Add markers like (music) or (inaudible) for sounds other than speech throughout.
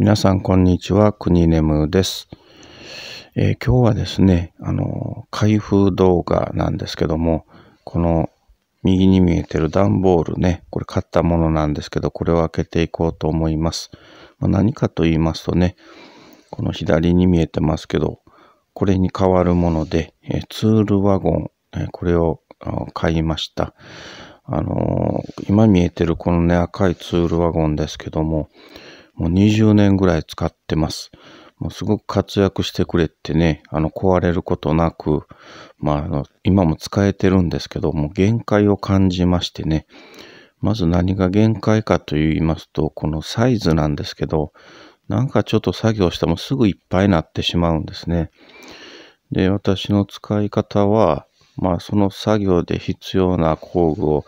皆さんこんにちは、くにねです、えー、今日はですね、あの、開封動画なんですけども、この右に見えてる段ボールね、これ買ったものなんですけど、これを開けていこうと思います。まあ、何かと言いますとね、この左に見えてますけど、これに変わるもので、えツールワゴン、えこれを買いました。あのー、今見えてるこのね、赤いツールワゴンですけども、もう20年ぐらい使ってます。もうすごく活躍してくれてね、あの、壊れることなく、まあ、あの、今も使えてるんですけど、もう限界を感じましてね。まず何が限界かと言いますと、このサイズなんですけど、なんかちょっと作業してもすぐいっぱいになってしまうんですね。で、私の使い方は、まあ、その作業で必要な工具を、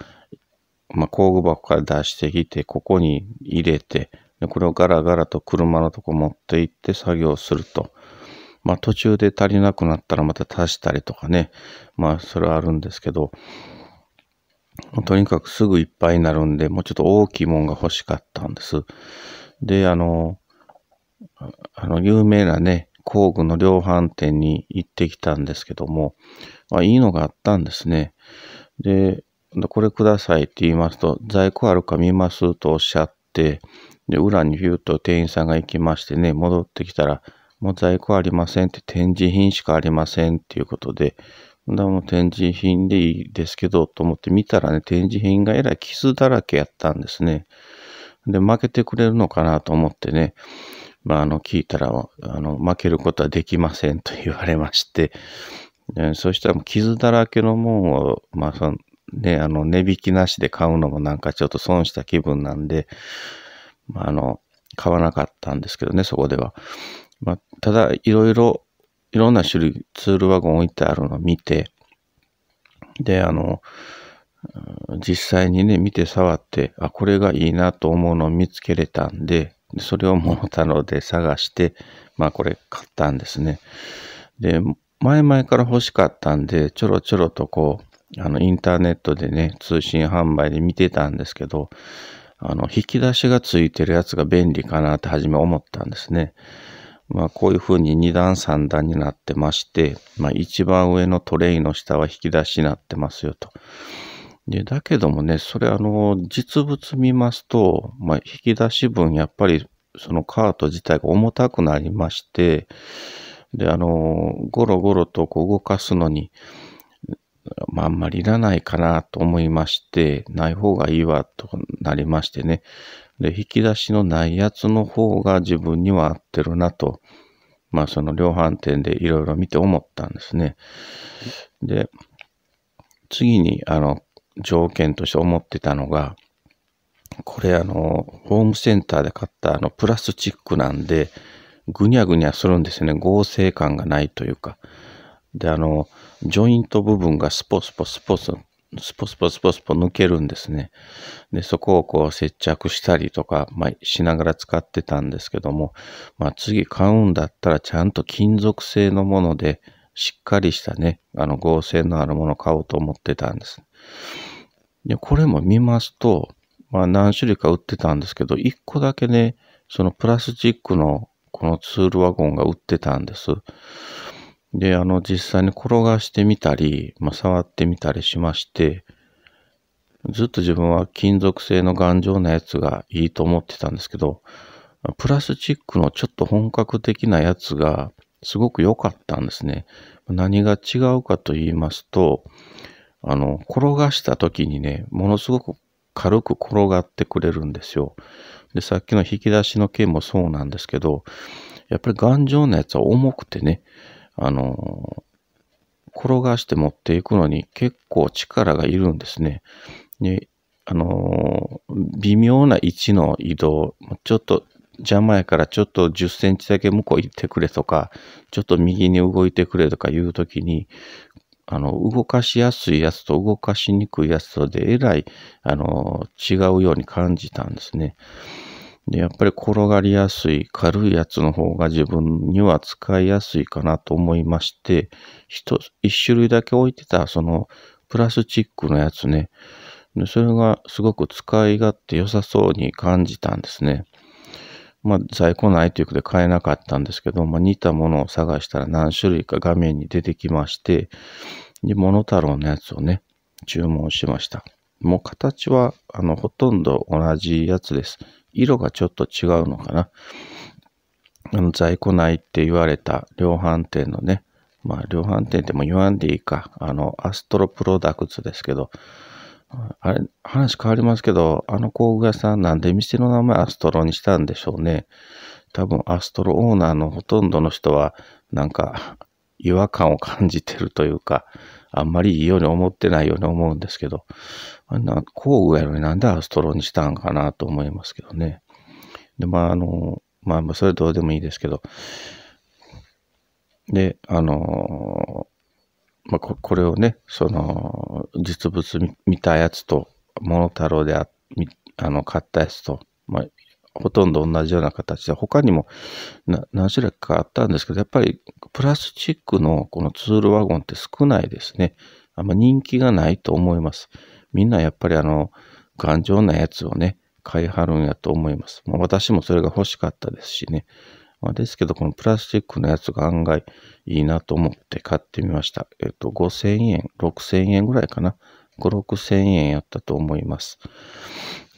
まあ、工具箱から出してきて、ここに入れて、で、これをガラガラと車のとこ持って行って作業すると。まあ途中で足りなくなったらまた足したりとかね。まあそれはあるんですけど、とにかくすぐいっぱいになるんで、もうちょっと大きいもんが欲しかったんです。で、あの、あの、有名なね、工具の量販店に行ってきたんですけども、まあ、いいのがあったんですね。で、これくださいって言いますと、在庫あるか見ますとおっしゃっ、で、裏にヒューと店員さんが行きましてね、戻ってきたら、もう在庫ありませんって、展示品しかありませんっていうことで、だもう展示品でいいですけど、と思って見たらね、展示品がえらい傷だらけやったんですね。で、負けてくれるのかなと思ってね、まあ、あの、聞いたら、あの、負けることはできませんと言われまして、そしたら、傷だらけのもんを、まあ、その、ね、あの、値引きなしで買うのもなんかちょっと損した気分なんで、まあ、あの、買わなかったんですけどね、そこでは。まあ、ただ、いろいろ、いろんな種類、ツールワゴン置いてあるのを見て、で、あの、実際にね、見て触って、あ、これがいいなと思うのを見つけれたんで、それをモったので探して、まあこれ買ったんですね。で、前々から欲しかったんで、ちょろちょろとこう、あの、インターネットでね、通信販売で見てたんですけど、あの、引き出しがついてるやつが便利かなって初め思ったんですね。まあ、こういうふうに2段3段になってまして、まあ、一番上のトレイの下は引き出しになってますよと。で、だけどもね、それあの、実物見ますと、まあ、引き出し分、やっぱりそのカート自体が重たくなりまして、で、あの、ゴロゴロとこう動かすのに、まあ、あんまりいらないかなと思いまして、ない方がいいわとなりましてね。で、引き出しのないやつの方が自分には合ってるなと、まあその量販店でいろいろ見て思ったんですね。で、次にあの条件として思ってたのが、これあの、ホームセンターで買ったあのプラスチックなんで、ぐにゃぐにゃするんですよね。合成感がないというか。で、あの、ジョイント部分がスポスポスポススポスポスポスポ抜けるんですね。で、そこをこう接着したりとか、まあ、しながら使ってたんですけども、まあ、次買うんだったらちゃんと金属製のもので、しっかりしたね、あの合成のあるものを買おうと思ってたんです。で、これも見ますと、まあ何種類か売ってたんですけど、1個だけね、そのプラスチックのこのツールワゴンが売ってたんです。で、あの、実際に転がしてみたり、まあ、触ってみたりしまして、ずっと自分は金属製の頑丈なやつがいいと思ってたんですけど、プラスチックのちょっと本格的なやつがすごく良かったんですね。何が違うかと言いますと、あの、転がした時にね、ものすごく軽く転がってくれるんですよ。で、さっきの引き出しの件もそうなんですけど、やっぱり頑丈なやつは重くてね、あの、転がして持っていくのに結構力がいるんですね。で、あの、微妙な位置の移動、ちょっと邪魔やからちょっと10センチだけ向こう行ってくれとか、ちょっと右に動いてくれとかいうときに、あの、動かしやすいやつと動かしにくいやつとで、えらい、あの、違うように感じたんですね。で、やっぱり転がりやすい軽いやつの方が自分には使いやすいかなと思いまして、一、種類だけ置いてた、そのプラスチックのやつね。でそれがすごく使い勝手良さそうに感じたんですね。まあ、在庫ないということで買えなかったんですけど、まあ、似たものを探したら何種類か画面に出てきまして、で、モノタロウのやつをね、注文しました。もう形はあのほとんど同じやつです。色がちょっと違うのかな。あの在庫内って言われた量販店のね、まあ量販店でも言わんでいいか、あのアストロプロダクツですけど、あれ、話変わりますけど、あの工具屋さんなんで店の名前アストロにしたんでしょうね。多分アストロオーナーのほとんどの人は、なんか違和感を感じてるというか、あんまりいいように思ってないように思うんですけど、あな工具やのになんでアストロにしたんかなと思いますけどね。で、まあ、あの、まあ、それどうでもいいですけど、で、あの、まあ、これをね、その、実物見たやつと、モノタロウでああの買ったやつと、まあ、ほとんど同じような形で、他にも何種類かあったんですけど、やっぱりプラスチックのこのツールワゴンって少ないですね。あんま人気がないと思います。みんなやっぱりあの、頑丈なやつをね、買いはるんやと思います。ま私もそれが欲しかったですしね。まあ、ですけど、このプラスチックのやつが案外いいなと思って買ってみました。えっと、5000円、6000円ぐらいかな。5、6千円やったと思います。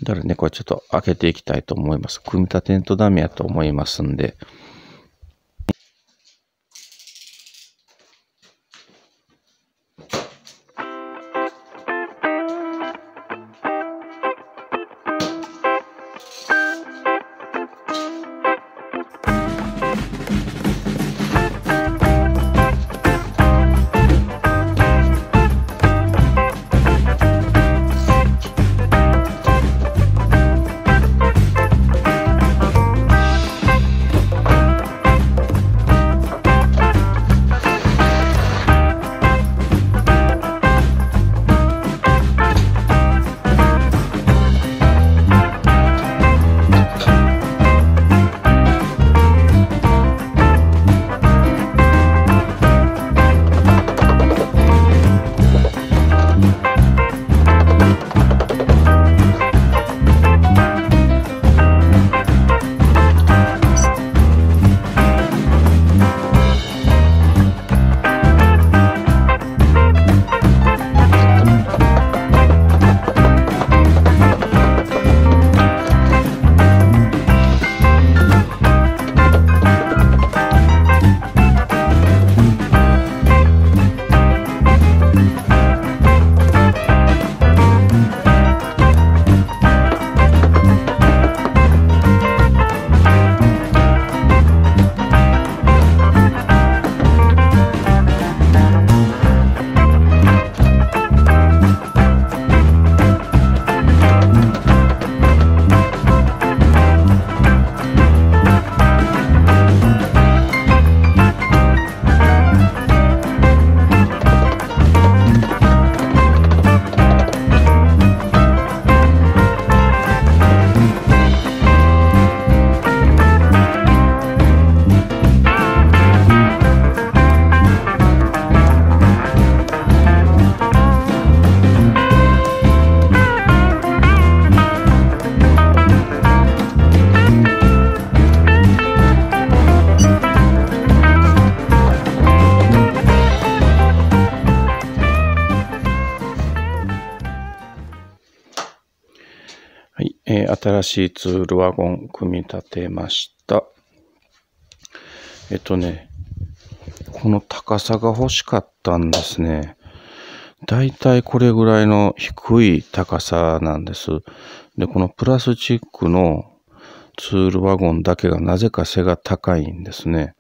だからね、これちょっと開けていきたいと思います。組み立てんとダメやと思いますんで、新しいツールワゴン組み立てました。えっとね、この高さが欲しかったんですね。だいたいこれぐらいの低い高さなんです。で、このプラスチックのツールワゴンだけがなぜか背が高いんですね。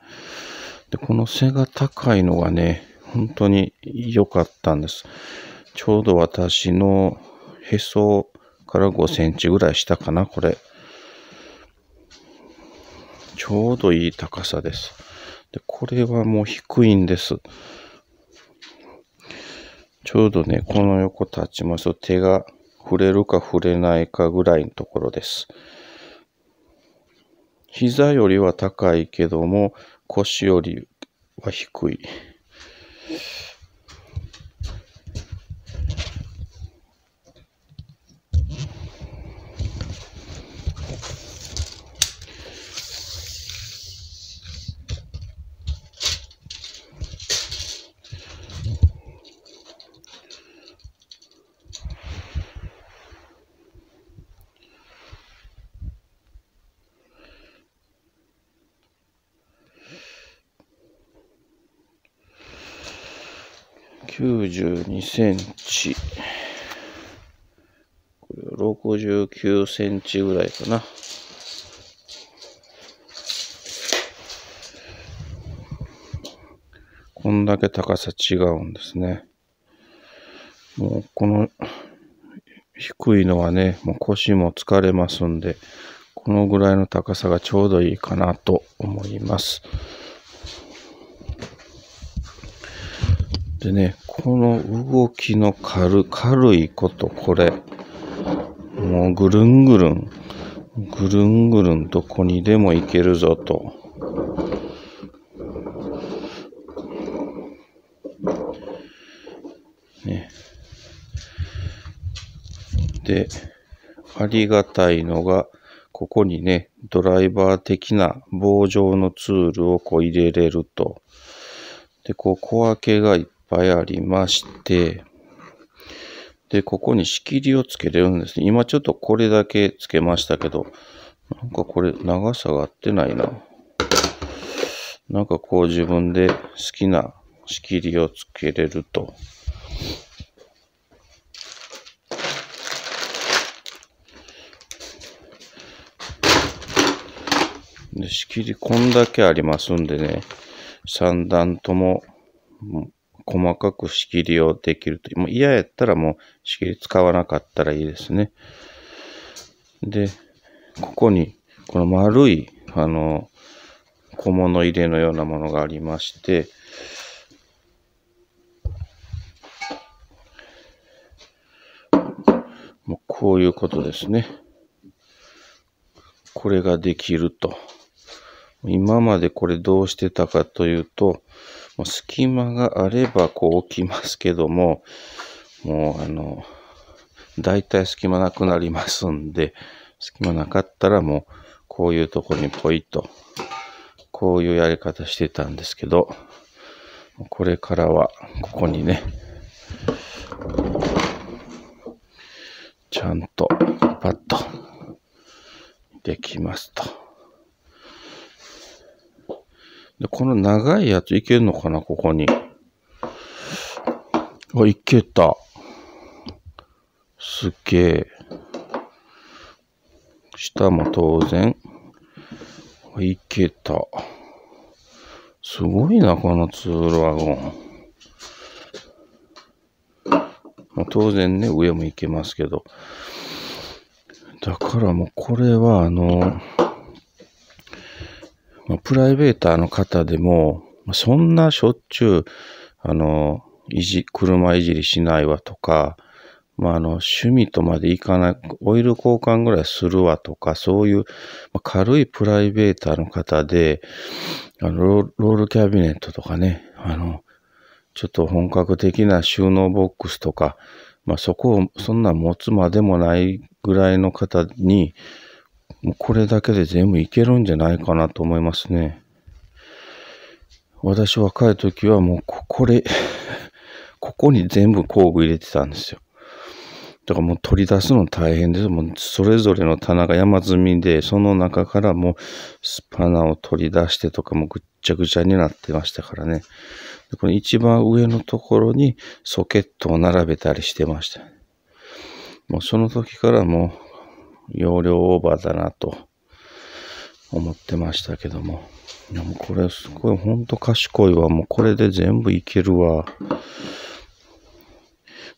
で、この背が高いのがね、本当に良かったんです。ちょうど私のへそから5センチぐらい下かな、これ。ちょうどいい高さです。で、これはもう低いんです。ちょうどね、この横立ちますと手が触れるか触れないかぐらいのところです。膝よりは高いけども、腰よりは低い。92センチ。これ69センチぐらいかな。こんだけ高さ違うんですね。もうこの低いのはね、もう腰も疲れますんで、このぐらいの高さがちょうどいいかなと思います。でね、この動きの軽、軽いこと、これ。もうぐるんぐるん、ぐるんぐるんどこにでも行けるぞと。ね。で、ありがたいのが、ここにね、ドライバー的な棒状のツールをこう入れれると。で、こう小分けがいっぱいありまして、で、ここに仕切りをつけれるんですね。今ちょっとこれだけつけましたけど、なんかこれ長さが合ってないな。なんかこう自分で好きな仕切りをつけれると。で仕切りこんだけありますんでね、3段とも細かく仕切りをできると。もう嫌やったらもう仕切り使わなかったらいいですね。で、ここに、この丸い、あの、小物入れのようなものがありまして、もうこういうことですね。これができると。今までこれどうしてたかというと、隙間があればこう置きますけども、もうあの、だいたい隙間なくなりますんで、隙間なかったらもうこういうとこにポイッと、こういうやり方してたんですけど、これからはここにね、ちゃんとパッとできますと。で、この長いやついけるのかな、ここに。あ、いけた。すげえ。下も当然。いけた。すごいな、このツールワゴン。まあ、当然ね、上もいけますけど。だからもうこれはあのーまあ、プライベーターの方でも、まあ、そんなしょっちゅう、あの、いじ、車いじりしないわとか、まあ、あの、趣味とまでいかない、オイル交換ぐらいするわとか、そういう、まあ、軽いプライベーターの方で、あのロールキャビネットとかね、あの、ちょっと本格的な収納ボックスとか、まあ、そこを、そんな持つまでもないぐらいの方に、もうこれだけで全部いけるんじゃないかなと思いますね。私若い時はもうここれここに全部工具入れてたんですよ。だからもう取り出すの大変です。もうそれぞれの棚が山積みで、その中からもうスパナを取り出してとかもぐっちゃぐちゃになってましたからね。でこの一番上のところにソケットを並べたりしてました。もうその時からもう容量オーバーだなと思ってましたけども。でもこれすごい、ほんと賢いわ。もうこれで全部いけるわ。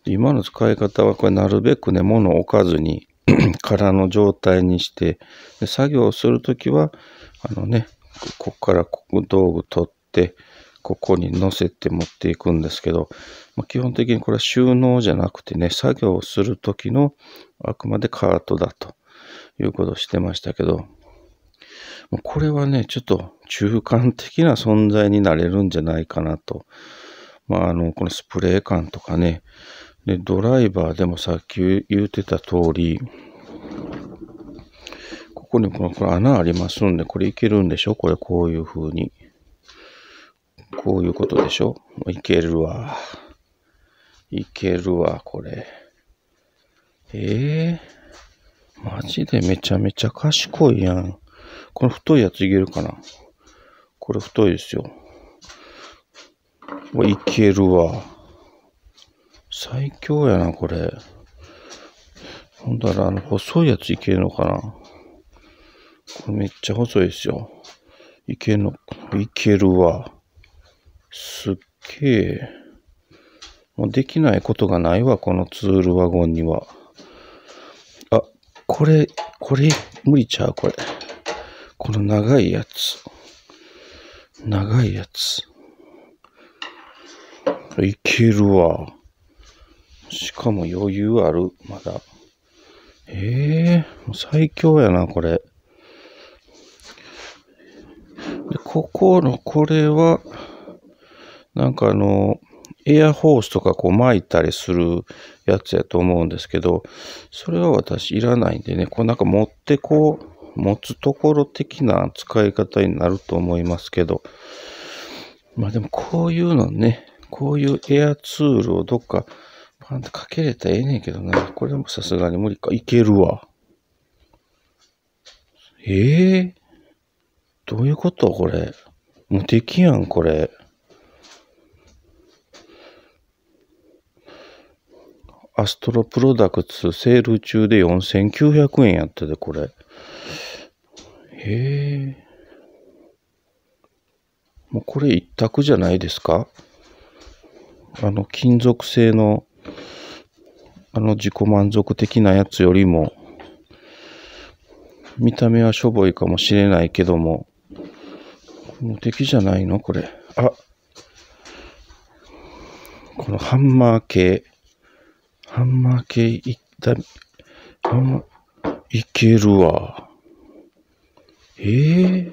今の使い方はこれなるべくね、物を置かずに (clears throat) 空の状態にして、で作業をするときは、あのね、こっから道具取って、ここに載せて持っていくんですけど、まあ、基本的にこれは収納じゃなくてね、作業をするときのあくまでカートだということをしてましたけど、これはね、ちょっと中間的な存在になれるんじゃないかなと。まあ、あの、このスプレー感とかね。で、ドライバーでもさっき言うてた通り、ここにこのこれ穴ありますんで、これいけるんでしょこれこういう風に。こういうことでしょいけるわ。いけるわ、これ。ええー、マジでめちゃめちゃ賢いやん。この太いやついけるかなこれ太いですよ。いけるわ。最強やな、これ。ほんだら、あの、細いやついけるのかなこれめっちゃ細いですよ。いけるの、いけるわ。すっげえ。もうできないことがないわ、このツールワゴンには。あ、これ、これ、無理ちゃう、これ。この長いやつ。長いやつ。いけるわ。しかも余裕ある、まだ。ええー、最強やな、これ。で、ここの、これは、なんかあの、エアホースとかこう巻いたりするやつやと思うんですけど、それは私いらないんでね、こうなんか持ってこう、持つところ的な使い方になると思いますけど、まあでもこういうのね、こういうエアツールをどっかパンってかけれたらええねんけどな、これもさすがに無理か。いけるわ。ええー、どういうことこれ。無敵やん、これ。アストロプロダクツセール中で4900円やったで、これ。へえ。もうこれ一択じゃないですかあの、金属製の、あの自己満足的なやつよりも、見た目はしょぼいかもしれないけども、無敵じゃないのこれ。あこのハンマー系。ハンマー系いった、ハンマー、いけるわ。ええー、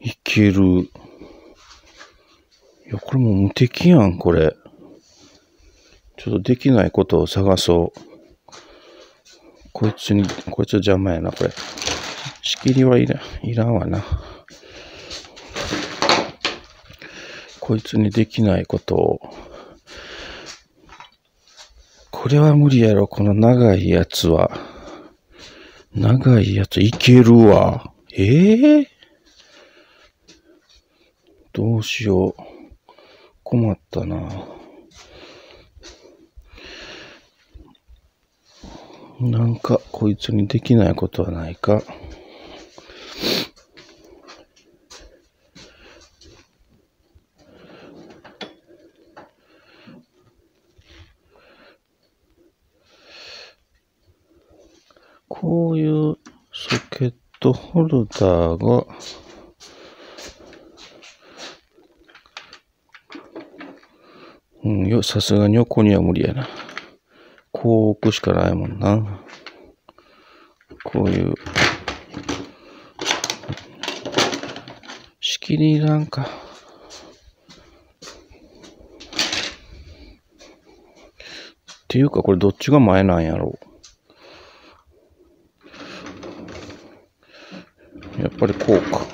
いける。いや、これも無敵やん、これ。ちょっとできないことを探そう。こいつに、こいつ邪魔やな、これ。仕切りはいらいらんわな。こいつにできないことを。これは無理やろ、この長いやつは。長いやついけるわ。ええー、どうしよう。困ったな。なんか、こいつにできないことはないか。こういうソケットホルダーが、うん、よ、さすがに横には無理やな。こう置くしかないもんな。こういう、仕切りなんか、っていうかこれどっちが前なんやろう。ぱりこうか。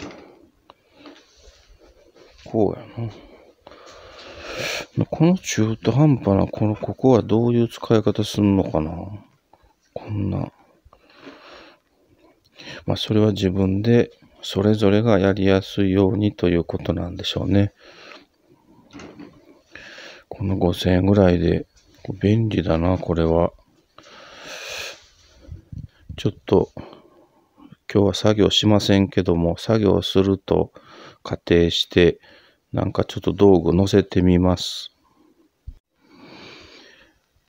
こうやな。この中途半端な、この、ここはどういう使い方すんのかな。こんな。まあ、それは自分で、それぞれがやりやすいようにということなんでしょうね。この5000円ぐらいで、便利だな、これは。ちょっと、今日は作業しませんけども、作業すると仮定して、なんかちょっと道具乗せてみます。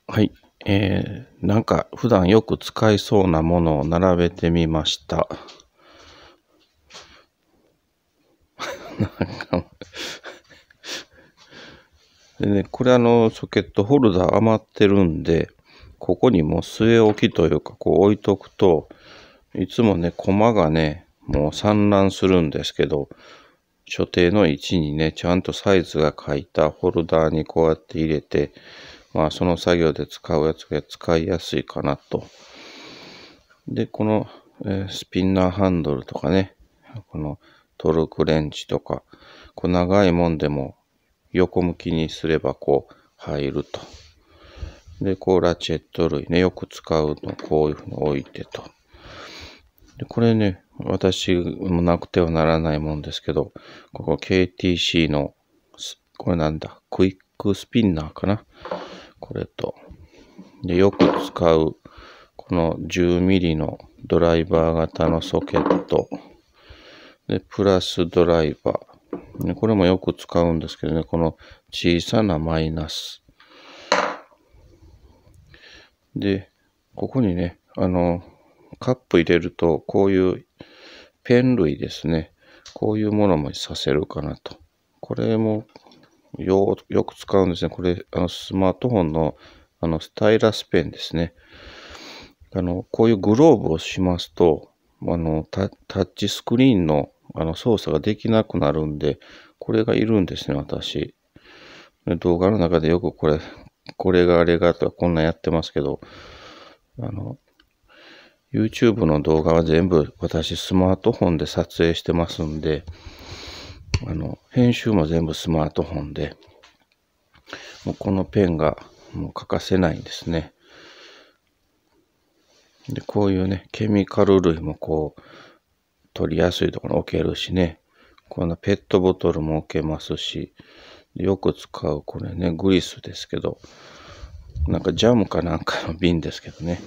はい。えー、なんか普段よく使いそうなものを並べてみました。(laughs) なんかでね、これあの、ソケットホルダー余ってるんで、ここにも据え置きというか、こう置いとくと、いつもね、コマがね、もう散乱するんですけど、所定の位置にね、ちゃんとサイズが書いたホルダーにこうやって入れて、まあその作業で使うやつが使いやすいかなと。で、この、えー、スピンナーハンドルとかね、このトルクレンチとか、こう長いもんでも横向きにすればこう入ると。で、こうラチェット類ね、よく使うのこういうふうに置いてと。で、これね、私もなくてはならないもんですけど、ここ KTC の、これなんだ、クイックスピンナーかな。これと。で、よく使う、この 10mm のドライバー型のソケット。で、プラスドライバー。ね、これもよく使うんですけどね、この小さなマイナス。で、ここにね、あの、カップ入れると、こういうペン類ですね。こういうものもさせるかなと。これもよよく使うんですね。これ、あのスマートフォンのあのスタイラスペンですね。あの、こういうグローブをしますと、あの、タッチスクリーンのあの操作ができなくなるんで、これがいるんですね、私。動画の中でよくこれ、これがあれがとかこんなんやってますけど、あの、YouTube の動画は全部私スマートフォンで撮影してますんで、あの、編集も全部スマートフォンで、もうこのペンがもう欠かせないんですね。で、こういうね、ケミカル類もこう、取りやすいところに置けるしね、こんなペットボトルも置けますし、よく使うこれね、グリスですけど、なんかジャムかなんかの瓶ですけどね。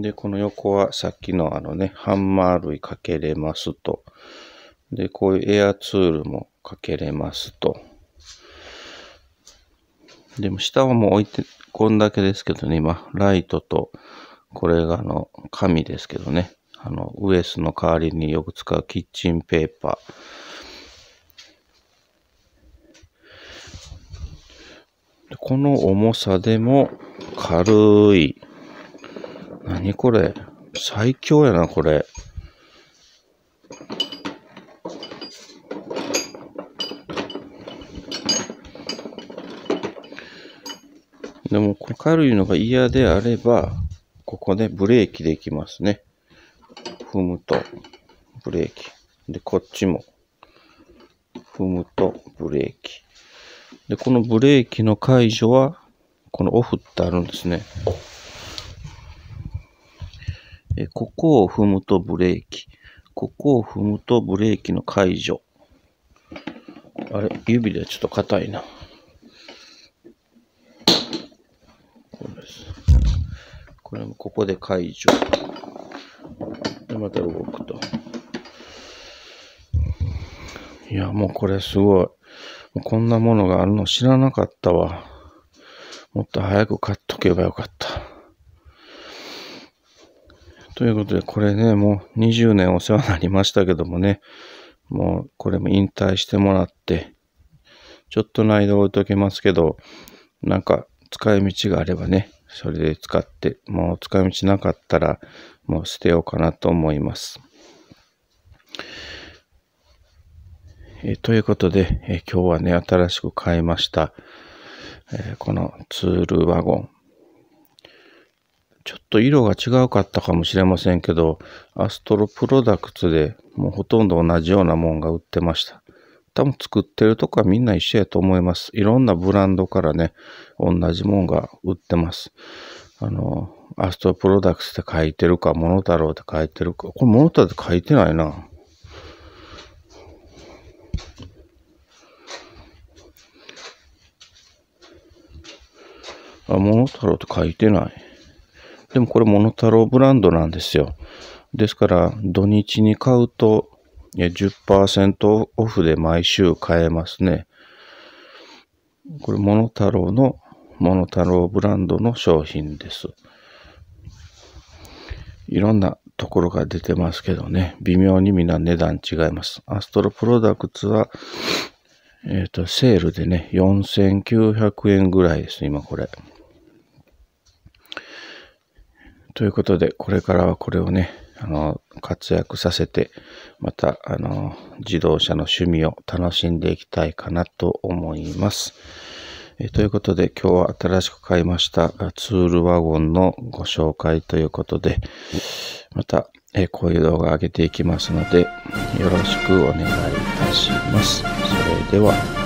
で、この横はさっきのあのね、ハンマー類かけれますと。で、こういうエアツールもかけれますと。でも下はもう置いて、こんだけですけどね、今、ライトと、これがあの、紙ですけどね。あの、ウエスの代わりによく使うキッチンペーパー。この重さでも軽い。何これ最強やな、これ。でも、軽いのが嫌であれば、ここでブレーキできますね。踏むと、ブレーキ。で、こっちも、踏むと、ブレーキ。で、このブレーキの解除は、このオフってあるんですね。ここを踏むとブレーキ。ここを踏むとブレーキの解除。あれ、指ではちょっと硬いな。これです。これもここで解除。で、また動くと。いや、もうこれすごい。こんなものがあるの知らなかったわ。もっと早く買っとけばよかった。ということで、これね、もう20年お世話になりましたけどもね、もうこれも引退してもらって、ちょっとの間置いときますけど、なんか使い道があればね、それで使って、もう使い道なかったら、もう捨てようかなと思います。えということで、え今日はね、新しく買いました、えー、このツールワゴン。ちょっと色が違うかったかもしれませんけど、アストロプロダクツでもうほとんど同じようなもんが売ってました。多分作ってるとこはみんな一緒やと思います。いろんなブランドからね、同じもんが売ってます。あの、アストロプロダクツって書いてるか、モノタロウって書いてるか。これモノタロウって書いてないな。あ、モノタロウって書いてない。でもこれ、モノタロウブランドなんですよ。ですから、土日に買うと10%オフで毎週買えますね。これ、モノタロウの、モノタロウブランドの商品です。いろんなところが出てますけどね、微妙にみんな値段違います。アストロプロダクツは、えっ、ー、と、セールでね、4900円ぐらいです、今これ。ということで、これからはこれをね、あの、活躍させて、また、あの、自動車の趣味を楽しんでいきたいかなと思います。えということで、今日は新しく買いましたツールワゴンのご紹介ということで、また、えこういう動画上げていきますので、よろしくお願いいたします。それでは。